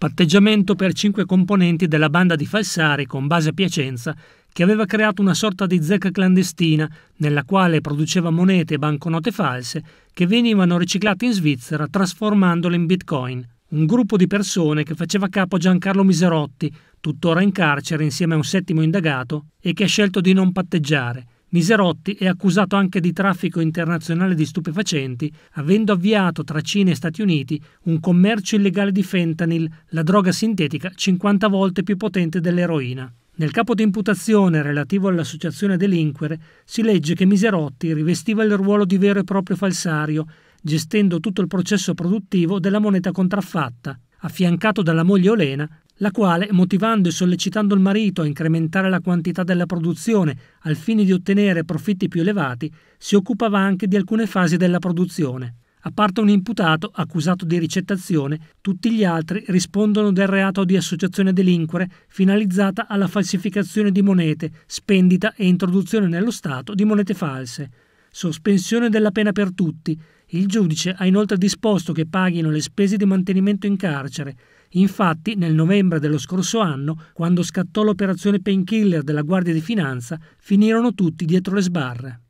patteggiamento per cinque componenti della banda di Falsari con base a Piacenza, che aveva creato una sorta di zecca clandestina nella quale produceva monete e banconote false che venivano riciclate in Svizzera trasformandole in bitcoin. Un gruppo di persone che faceva capo Giancarlo Miserotti, tuttora in carcere insieme a un settimo indagato, e che ha scelto di non patteggiare. Miserotti è accusato anche di traffico internazionale di stupefacenti, avendo avviato tra Cina e Stati Uniti un commercio illegale di fentanyl, la droga sintetica 50 volte più potente dell'eroina. Nel capo di imputazione relativo all'associazione delinquere si legge che Miserotti rivestiva il ruolo di vero e proprio falsario, gestendo tutto il processo produttivo della moneta contraffatta, affiancato dalla moglie Olena, la quale, motivando e sollecitando il marito a incrementare la quantità della produzione al fine di ottenere profitti più elevati, si occupava anche di alcune fasi della produzione. A parte un imputato accusato di ricettazione, tutti gli altri rispondono del reato di associazione delinquere finalizzata alla falsificazione di monete, spendita e introduzione nello Stato di monete false sospensione della pena per tutti. Il giudice ha inoltre disposto che paghino le spese di mantenimento in carcere. Infatti, nel novembre dello scorso anno, quando scattò l'operazione painkiller della Guardia di Finanza, finirono tutti dietro le sbarre.